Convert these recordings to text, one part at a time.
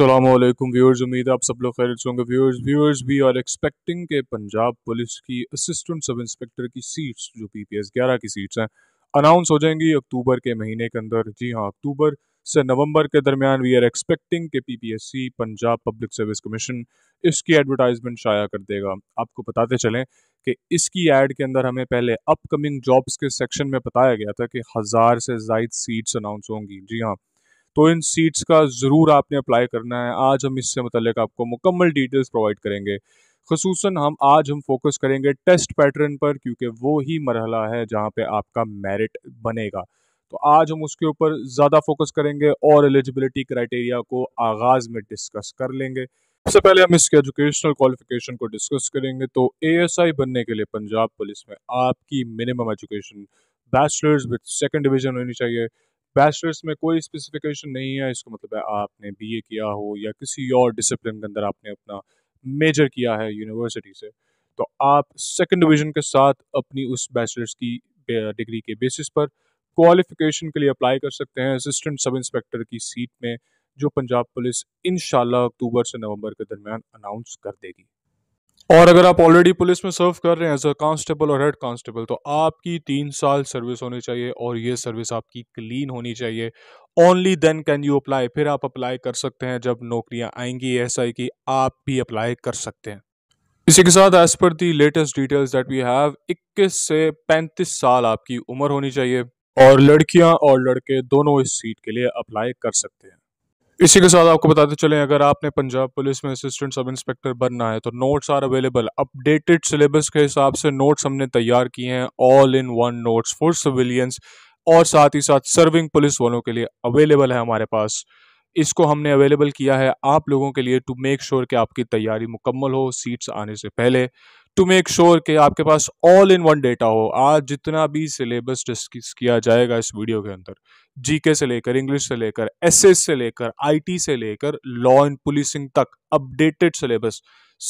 Aslam viewers उम्मीद आप सब लोग खैर होंगे व्यूअर्स व्यूअर्स भी आर एक्सपेक्टिंग के पंजाब पुलिस की असिस्टेंट सब इंस्पेक्टर की सीट्स जो पी पी एस ग्यारह की सीट्स हैं अनाउंस हो जाएंगी अक्टूबर के महीने के अंदर जी हाँ अक्टूबर से नवंबर के दरमियान वी आर एक्सपेक्टिंग के PPSC Punjab public service commission इसकी एडवर्टाइजमेंट शाया कर देगा आपको बताते चलें कि इसकी एड के अंदर हमें पहले अपकमिंग जॉब्स के सेक्शन में बताया गया था कि हज़ार से जायद सीट्स अनाउंस होंगी जी हाँ तो इन सीट्स का ज़रूर आपने अप्लाई करना है आज हम इससे मतलब आपको मुकम्मल डिटेल्स प्रोवाइड करेंगे खसूस हम आज हम फोकस करेंगे टेस्ट पैटर्न पर क्योंकि वो ही मरहला है जहाँ पे आपका मेरिट बनेगा तो आज हम उसके ऊपर ज़्यादा फोकस करेंगे और एलिजिबिलिटी क्राइटेरिया को आगाज़ में डिस्कस कर लेंगे सबसे पहले हम इसके एजुकेशनल क्वालिफिकेशन को डिस्कस करेंगे तो एएसआई बनने के लिए पंजाब पुलिस में आपकी minimum education bachelors with second division होनी चाहिए बैचलर्स में कोई स्पेसिफिकेशन नहीं है इसको मतलब है आपने बीए किया हो या किसी और डिसिप्लिन के अंदर आपने अपना मेजर किया है यूनिवर्सिटी से तो आप सेकंड डिवीजन के साथ अपनी उस बैचलर्स की डिग्री के बेसिस पर क्वालिफिकेशन के लिए अप्लाई कर सकते हैं असिस्टेंट सब इंस्पेक्टर की सीट में जो पंजाब पुलिस इन अक्टूबर से नवंबर के दरमियान अनाउंस कर देगी और अगर आप ऑलरेडी पुलिस में सर्व कर रहे हैं एज अ कांस्टेबल और हेड कांस्टेबल तो आपकी तीन साल सर्विस होनी चाहिए और ये सर्विस आपकी क्लीन होनी चाहिए only then can you apply फिर आप अप्लाई कर सकते हैं जब नौकरियां आएंगी ऐसा ही कि आप भी अप्लाई कर सकते हैं इसी के साथ एज पर the latest details that we have 21 से 35 साल आपकी उम्र होनी चाहिए और लड़कियां और लड़के दोनों इस सीट के लिए अप्लाई कर सकते हैं इसी के साथ आपको बताते चलें अगर आपने पंजाब पुलिस में असिस्टेंट सब इंस्पेक्टर बनना है तो notes are available updated syllabus के हिसाब से नोट्स हमने तैयार किए हैं all in one notes for civilians और साथ ही साथ सर्विंग पुलिस वालों के लिए अवेलेबल है हमारे पास इसको हमने अवेलेबल किया है आप लोगों के लिए टू मेक श्योर कि आपकी तैयारी मुकम्मल हो सीट्स आने से पहले टू मेक श्योर कि आपके पास ऑल इन वन डेटा हो आज जितना भी सिलेबस डिस्कस किया जाएगा इस वीडियो के अंदर जीके से लेकर इंग्लिश से लेकर एस से लेकर आई से लेकर लॉ एंड पुलिसिंग तक अपडेटेड सिलेबस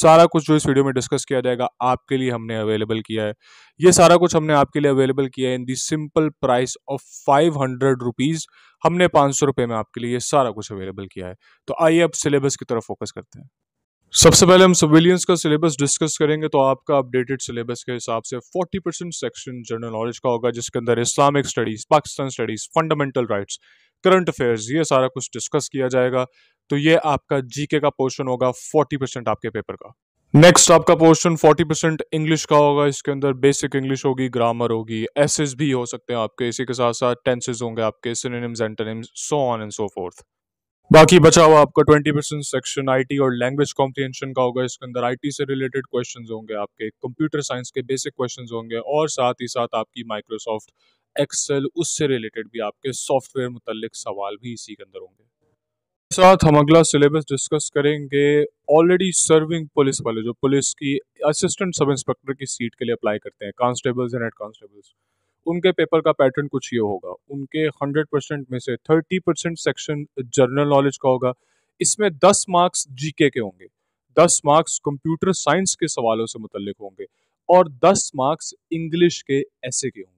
सारा कुछ जो इस वीडियो में डिस्कस किया जाएगा आपके लिए हमने अवेलेबल किया है ये सारा कुछ हमने आपके लिए अवेलेबल किया है in the simple price of five hundred rupees हमने पाँच सौ रुपये में आपके लिए सारा कुछ अवेलेबल किया है तो आइए अब सिलेबस की तरफ फोकस करते हैं सबसे पहले हम सिविलियंस का सिलेबस डिस्कस करेंगे तो आपका अपडेटेड सिलेबस के हिसाब से 40 परसेंट सेक्शन जनरल नॉलेज का होगा जिसके अंदर Islamic studies Pakistan studies fundamental rights current affairs ये सारा कुछ डिस्कस किया जाएगा तो ये आपका जीके का पोर्शन होगा 40 परसेंट आपके पेपर का नेक्स्ट आपका पोर्शन 40 परसेंट इंग्लिश का होगा इसके अंदर बेसिक इंग्लिश होगी ग्रामर होगी एसेस भी हो सकते हैं आपके इसी के साथ साथ टेंसेज होंगे आपके synonyms antonyms so on and so forth बाकी बचा हुआ आपका ट्वेंटी परसेंट सेक्शन आईटी और लैंग्वेज कॉम्प्रिहेंशन का होगा इसके अंदर आईटी से रिलेटेड क्वेश्चंस होंगे आपके कंप्यूटर साइंस के बेसिक क्वेश्चंस होंगे और साथ ही साथ आपकी माइक्रोसॉफ्ट एक्सेल उससे रिलेटेड भी आपके सॉफ्टवेयर मुतल सवाल भी इसी के अंदर होंगे साथ हम अगला सिलेबस डिस्कस करेंगे ऑलरेडी सर्विंग पुलिस वाले जो पुलिस की असिस्टेंट सब इंस्पेक्टर की सीट के लिए अप्लाई करते हैं कांस्टेबल्स एंड हेड कांस्टेबल्स उनके पेपर का पैटर्न कुछ ये होगा उनके हंड्रेड परसेंट में से thirty percent section general knowledge का होगा इसमें दस मार्क्स जीके के होंगे दस मार्क्स कंप्यूटर साइंस के सवालों से मुतलिक होंगे और दस मार्क्स इंग्लिश के ऐसे के होंगे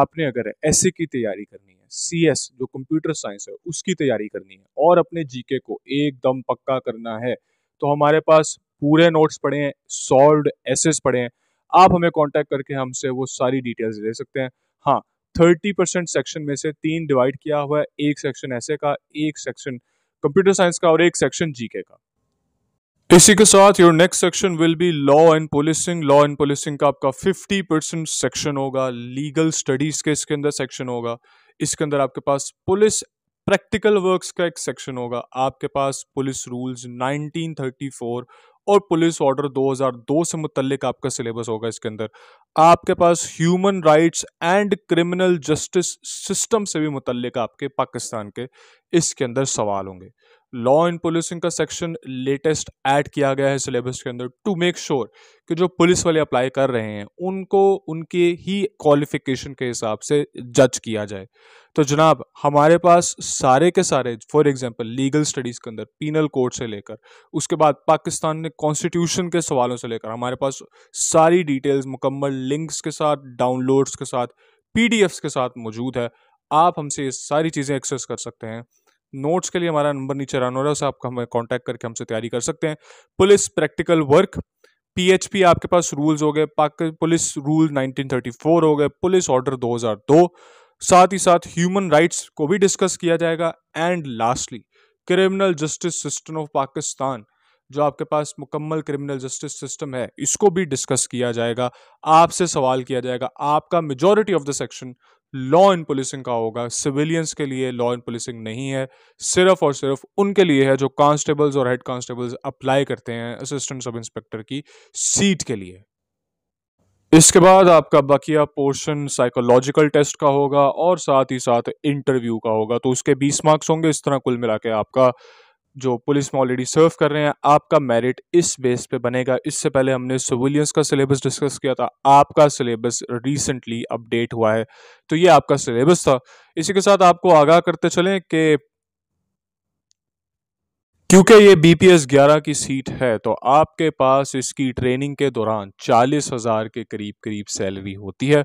आपने अगर ऐसे की तैयारी करनी है सी एस जो कंप्यूटर साइंस है उसकी तैयारी करनी है और अपने जीके को एकदम पक्का करना है तो हमारे पास पूरे नोट्स पड़े हैं सॉल्व एसेस पड़े हैं आप हमें कॉन्टैक्ट करके हमसे वो सारी डिटेल्स ले सकते हैं हाँ थर्टी परसेंट सेक्शन में से तीन डिवाइड किया हुआ है एक सेक्शन ऐसे का एक सेक्शन कंप्यूटर साइंस का और एक सेक्शन जीके का इसी के साथ your next section will be law and policing law and policing का आपका फिफ्टी परसेंट सेक्शन होगा लीगल स्टडीज के इसके अंदर सेक्शन होगा इसके अंदर आपके पास पुलिस प्रैक्टिकल वर्क्स का एक सेक्शन होगा आपके पास पुलिस रूल्स 1934 और पुलिस ऑर्डर 2002 से मुतलिक आपका सिलेबस होगा इसके अंदर आपके पास human rights and criminal justice system से भी मुतलिक आपके पाकिस्तान के इसके अंदर सवाल होंगे लॉ एंड पुलिसिंग का सेक्शन लेटेस्ट ऐड किया गया है सिलेबस के अंदर टू मेक श्योर कि जो पुलिस वाले अप्लाई कर रहे हैं उनको उनके ही क्वालिफिकेशन के हिसाब से जज किया जाए तो जनाब हमारे पास सारे के सारे फॉर एग्जांपल लीगल स्टडीज़ के अंदर पीनल कोड से लेकर उसके बाद पाकिस्तान ने कॉन्स्टिट्यूशन के सवालों से लेकर हमारे पास सारी डिटेल्स मुकम्मल लिंक्स के साथ डाउनलोड्स के साथ पी के साथ मौजूद है आप हमसे ये सारी चीज़ें एक्सेस कर सकते हैं नोट्स के लिए हमारा नंबर नीचे रन हो रहा है उसे आपका हमें कॉन्टैक्ट करके हमसे तैयारी कर सकते हैं पुलिस प्रैक्टिकल वर्क पीएचपी आपके पास रूल्स हो गए पाक पुलिस रूल 1934 हो गए पुलिस ऑर्डर 2002 साथ ही साथ ह्यूमन राइट्स को भी डिस्कस किया जाएगा and lastly criminal justice system of Pakistan जो आपके पास मुकम्मल क्रिमिनल जस्टिस सिस्टम है इसको भी डिस्कस किया जाएगा आपसे सवाल किया जाएगा आपका majority of the section law and policing का होगा सिविलियंस के लिए लॉ एंड पुलिसिंग नहीं है सिर्फ और सिर्फ उनके लिए है जो कांस्टेबल्स और हेड कांस्टेबल्स अप्लाई करते हैं असिस्टेंट सब इंस्पेक्टर की सीट के लिए इसके बाद आपका बकिया पोर्शन साइकोलॉजिकल टेस्ट का होगा और साथ ही साथ इंटरव्यू का होगा तो उसके 20 मार्क्स होंगे इस तरह कुल मिला के आपका जो पुलिस में ऑलरेडी सर्व कर रहे हैं आपका मेरिट इस बेस पे बनेगा इससे पहले हमने सिविलियंस का सिलेबस डिस्कस किया था आपका सिलेबस रिसेंटली अपडेट हुआ है तो ये आपका सिलेबस था इसी के साथ आपको आगाह करते चलें कि क्योंकि ये बीपीएस 11 की सीट है तो आपके पास इसकी ट्रेनिंग के दौरान चालीस हज़ार के करीब करीब सैलरी होती है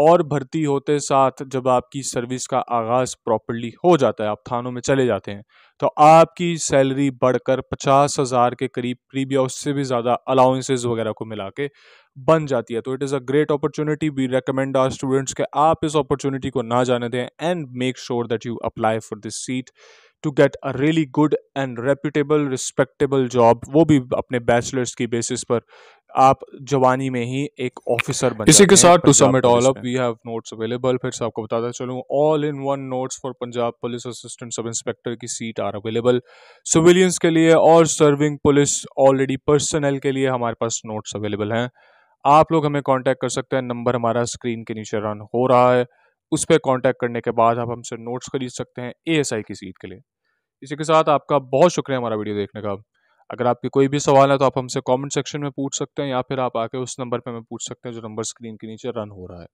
और भर्ती होते साथ जब आपकी सर्विस का आगाज़ प्रॉपरली हो जाता है आप थानों में चले जाते हैं तो आपकी सैलरी बढ़कर पचास हज़ार के करीब करीब या उससे भी ज़्यादा अलाउंसेज वगैरह को मिला के बन जाती है तो it is a great opportunity we recommend our students के आप इस अपॉर्चुनिटी को ना जाने दें and make sure that you apply for this seat to get a really good and reputable respectable job वो भी अपने बैचलर्स की बेसिस पर आप जवानी में ही एक ऑफिसर बन इसी के साथ to sum it all up we have notes available फिर से आपको बताता चलूँ all in one notes for Punjab police assistant sub inspector की सीट आर अवेलेबल सिविलियंस के लिए और सर्विंग पुलिस ऑलरेडी पर्सनल के लिए हमारे पास नोट्स अवेलेबल हैं आप लोग हमें कॉन्टैक्ट कर सकते हैं नंबर हमारा स्क्रीन के नीचे रन हो रहा है उस पर कॉन्टैक्ट करने के बाद आप हमसे नोट्स खरीद सकते हैं ए की सीट के लिए इसी के साथ आपका बहुत शुक्रिया हमारा वीडियो देखने का अगर आपके कोई भी सवाल है तो आप हमसे कमेंट सेक्शन में पूछ सकते हैं या फिर आप आके उस नंबर पे हमें पूछ सकते हैं जो नंबर स्क्रीन के नीचे रन हो रहा है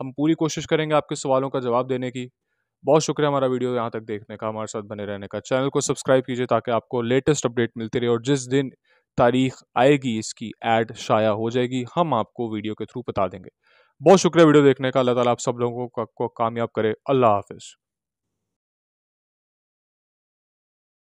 हम पूरी कोशिश करेंगे आपके सवालों का जवाब देने की बहुत शुक्रिया हमारा वीडियो यहाँ तक देखने का हमारे साथ बने रहने का चैनल को सब्सक्राइब कीजिए ताकि आपको लेटेस्ट अपडेट मिलती रहे और जिस दिन तारीख आएगी इसकी ऐड शाया हो जाएगी हम आपको वीडियो के थ्रू बता देंगे बहुत शुक्रिया वीडियो देखने का अल्लाह ताला आप सब लोगों को कामयाब करे अल्लाह हाफिज़